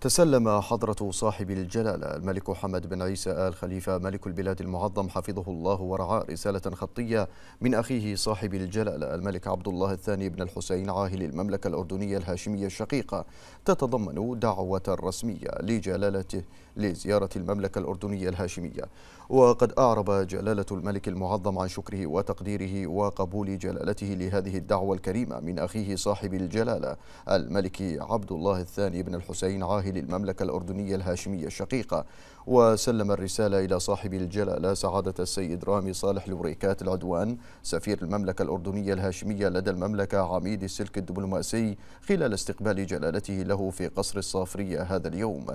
تسلم حضرة صاحب الجلالة الملك حمد بن عيسى آل خليفة ملك البلاد المعظم حفظه الله ورعاه رسالة خطية من أخيه صاحب الجلالة الملك عبد الله الثاني بن الحسين عاهل المملكة الأردنية الهاشمية الشقيقة تتضمن دعوة رسمية لجلالته لزيارة المملكة الأردنية الهاشمية وقد أعرب جلالة الملك المعظم عن شكره وتقديره وقبول جلالته لهذه الدعوة الكريمة من أخيه صاحب الجلالة الملك عبد الله الثاني بن الحسين عاهل للمملكة الأردنية الهاشمية الشقيقة وسلم الرسالة إلى صاحب الجلالة سعادة السيد رامي صالح لوريكات العدوان سفير المملكة الأردنية الهاشمية لدى المملكة عميد السلك الدبلوماسي خلال استقبال جلالته له في قصر الصافرية هذا اليوم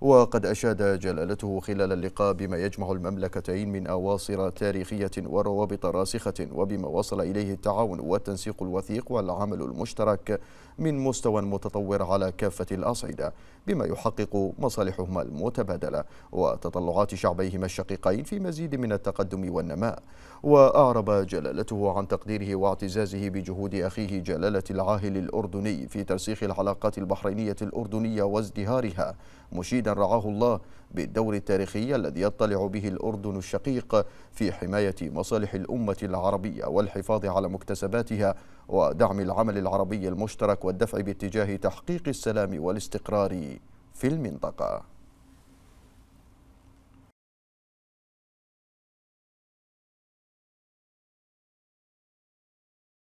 وقد أشاد جلالته خلال اللقاء بما يجمع المملكتين من أواصر تاريخية وروابط راسخة وبما وصل إليه التعاون والتنسيق الوثيق والعمل المشترك من مستوى متطور على كافة الأصعدة بما فيما يحقق مصالحهما المتبادلة وتطلعات شعبيهما الشقيقين في مزيد من التقدم والنماء وأعرب جلالته عن تقديره واعتزازه بجهود أخيه جلالة العاهل الأردني في ترسيخ العلاقات البحرينية الأردنية وازدهارها مشيدا رعاه الله بالدور التاريخي الذي يطلع به الأردن الشقيق في حماية مصالح الأمة العربية والحفاظ على مكتسباتها ودعم العمل العربي المشترك والدفع باتجاه تحقيق السلام والاستقرار في المنطقة